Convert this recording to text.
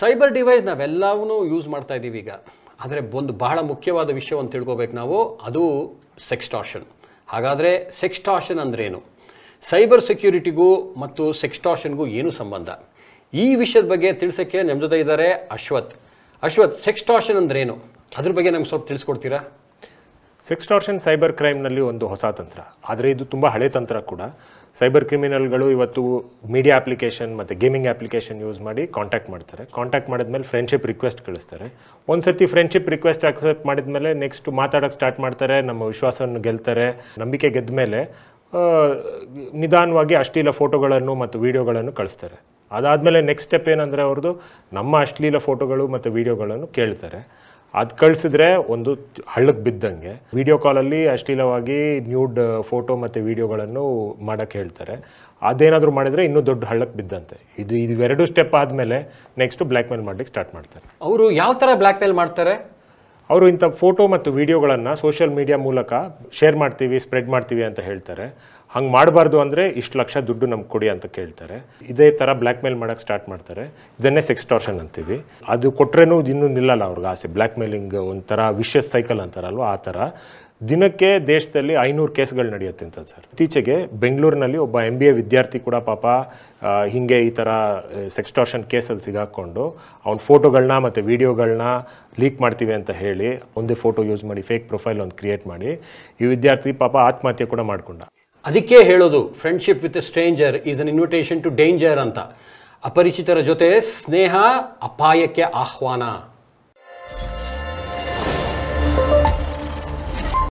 cyber device ನಾವೆಲ್ಲವನ್ನೂ use ಮಾಡ್ತಾ ಇದ್ದೀವಿ ಈಗ ಆದರೆ ಒಂದು ಬಹಳ ಮುಖ್ಯವಾದ ವಿಷಯವನ್ನು ತಿಳ್ಕೋಬೇಕು ನಾವು ಅದು ಸೆಕ್ಸ್ಟಾರ್ಷನ್ ಹಾಗಾದರೆ ಸೆಕ್ಸ್ಟಾರ್ಷನ್ ಅಂದ್ರೇನು ಸೈಬರ್ ಸೆಕ್ಯೂರಿಟಿಗೂ ಮತ್ತು ಸೆಕ್ಸ್ಟಾರ್ಷನ್ಗೂ ಏನು ಸಂಬಂಧ ಈ ವಿಷಯದ ಬಗ್ಗೆ ತಿಳಿಸೋಕ್ಕೆ ನಮ್ಮ ಜೊತೆ ಇದ್ದಾರೆ ಅಶ್ವಥ್ ಅಶ್ವಥ್ ಸೆಕ್ಸ್ಟಾರ್ಷನ್ ಅಂದ್ರೇನು ಅದ್ರ ಬಗ್ಗೆ ನಮ್ಗೆ ಸ್ವಲ್ಪ ತಿಳಿಸ್ಕೊಡ್ತೀರಾ ಸೆಕ್ಸ್ಟಾಷನ್ ಸೈಬರ್ ಕ್ರೈಮ್ನಲ್ಲಿ ಒಂದು ಹೊಸ ತಂತ್ರ ಆದರೆ ಇದು ತುಂಬ ಹಳೆ ತಂತ್ರ ಕೂಡ ಸೈಬರ್ ಕ್ರಿಮಿನಲ್ಗಳು ಇವತ್ತು ಮೀಡಿಯಾ ಅಪ್ಲಿಕೇಶನ್ ಮತ್ತು ಗೇಮಿಂಗ್ ಅಪ್ಲಿಕೇಶನ್ ಯೂಸ್ ಮಾಡಿ ಕಾಂಟ್ಯಾಕ್ಟ್ ಮಾಡ್ತಾರೆ ಕಾಂಟ್ಯಾಕ್ಟ್ ಮಾಡಿದ್ಮೇಲೆ ಫ್ರೆಂಡ್ಶಿಪ್ ರಿಕ್ವೆಸ್ಟ್ ಕಳಿಸ್ತಾರೆ ಒಂದು ಸರ್ತಿ ಫ್ರೆಂಡ್ಶಿಪ್ ರಿಕ್ವೆಸ್ಟ್ ಅಕ್ಸೆಪ್ಟ್ ಮಾಡಿದ್ಮೇಲೆ ನೆಕ್ಸ್ಟ್ ಮಾತಾಡೋಕ್ಕೆ ಸ್ಟಾರ್ಟ್ ಮಾಡ್ತಾರೆ ನಮ್ಮ ವಿಶ್ವಾಸವನ್ನು ಗೆಲ್ತಾರೆ ನಂಬಿಕೆ ಗೆದ್ದ ಮೇಲೆ ನಿಧಾನವಾಗಿ ಅಶ್ಲೀಲ ಫೋಟೋಗಳನ್ನು ಮತ್ತು ವೀಡಿಯೋಗಳನ್ನು ಕಳಿಸ್ತಾರೆ ಅದಾದಮೇಲೆ ನೆಕ್ಸ್ಟ್ ಸ್ಟೆಪ್ ಏನಂದರೆ ಅವ್ರದ್ದು ನಮ್ಮ ಅಶ್ಲೀಲ ಫೋಟೋಗಳು ಮತ್ತು ವೀಡಿಯೋಗಳನ್ನು ಕೇಳ್ತಾರೆ ಅದು ಕಳಿಸಿದ್ರೆ ಒಂದು ಹಳ್ಳಕ್ಕೆ ಬಿದ್ದಂಗೆ ವಿಡಿಯೋ ಕಾಲಲ್ಲಿ ಅಶ್ಲೀಲವಾಗಿ ನ್ಯೂಡ್ ಫೋಟೋ ಮತ್ತು ವಿಡಿಯೋಗಳನ್ನು ಮಾಡೋಕ್ಕೆ ಹೇಳ್ತಾರೆ ಅದೇನಾದರೂ ಮಾಡಿದರೆ ಇನ್ನೂ ದೊಡ್ಡ ಹಳ್ಳಕ್ಕೆ ಬಿದ್ದಂತೆ ಇದು ಇದು ಎರಡು ಸ್ಟೆಪ್ ಆದಮೇಲೆ ನೆಕ್ಸ್ಟು ಬ್ಲ್ಯಾಕ್ ಮೇಲ್ ಮಾಡ್ಲಿಕ್ಕೆ ಸ್ಟಾರ್ಟ್ ಮಾಡ್ತಾರೆ ಅವರು ಯಾವ ಥರ ಬ್ಲ್ಯಾಕ್ ಮೇಲ್ ಮಾಡ್ತಾರೆ ಅವರು ಇಂಥ ಫೋಟೋ ಮತ್ತು ವೀಡಿಯೋಗಳನ್ನು ಸೋಷಿಯಲ್ ಮೀಡಿಯಾ ಮೂಲಕ ಶೇರ್ ಮಾಡ್ತೀವಿ ಸ್ಪ್ರೆಡ್ ಮಾಡ್ತೀವಿ ಅಂತ ಹೇಳ್ತಾರೆ ಹಂಗೆ ಮಾಡಬಾರ್ದು ಅಂದರೆ ಇಷ್ಟು ಲಕ್ಷ ದುಡ್ಡು ನಮ್ಗೆ ಕೊಡಿ ಅಂತ ಕೇಳ್ತಾರೆ ಇದೇ ಥರ ಬ್ಲ್ಯಾಕ್ ಮೇಲ್ ಮಾಡೋಕ್ಕೆ ಸ್ಟಾರ್ಟ್ ಮಾಡ್ತಾರೆ ಇದನ್ನೇ ಸೆಕ್ಸ್ಟಾರ್ಷನ್ ಅಂತೀವಿ ಅದು ಕೊಟ್ರೇನು ಇನ್ನೂ ನಿಲ್ಲಲ್ಲ ಅವ್ರಿಗೆ ಆಸೆ ಬ್ಲ್ಯಾಕ್ ಮೇಲಿಂಗ್ ಒಂಥರ ವಿಷಸ್ ಸೈಕಲ್ ಅಂತಾರಲ್ವ ಆ ಥರ ದಿನಕ್ಕೆ ದೇಶದಲ್ಲಿ ಐನೂರು ಕೇಸ್ಗಳು ನಡೆಯುತ್ತೆ ಅಂತ ಸರ್ ಇತ್ತೀಚೆಗೆ ಬೆಂಗಳೂರಿನಲ್ಲಿ ಒಬ್ಬ ಎಮ್ ಬಿ ಎ ವಿದ್ಯಾರ್ಥಿ ಕೂಡ ಪಾಪ ಹೀಗೆ ಈ ಥರ ಸೆಕ್ಸ್ಟಾರ್ಷನ್ ಕೇಸಲ್ಲಿ ಸಿಗಾಕೊಂಡು ಅವ್ನ ಫೋಟೋಗಳನ್ನ ಮತ್ತು ವೀಡಿಯೋಗಳನ್ನ ಲೀಕ್ ಮಾಡ್ತೀವಿ ಅಂತ ಹೇಳಿ ಒಂದೇ ಫೋಟೋ ಯೂಸ್ ಮಾಡಿ ಫೇಕ್ ಪ್ರೊಫೈಲ್ ಒಂದು ಕ್ರಿಯೇಟ್ ಮಾಡಿ ಈ ವಿದ್ಯಾರ್ಥಿ ಪಾಪ ಆತ್ಮಹತ್ಯೆ ಕೂಡ ಮಾಡಿಕೊಂಡ ಅದಕ್ಕೆ ಹೇಳೋದು friendship with stranger is an invitation to danger ಅಂತ ಅಪರಿಚಿತರ ಜೊತೆ ಸ್ನೇಹ ಅಪಾಯಕ್ಕೆ ಆಹ್ವಾನ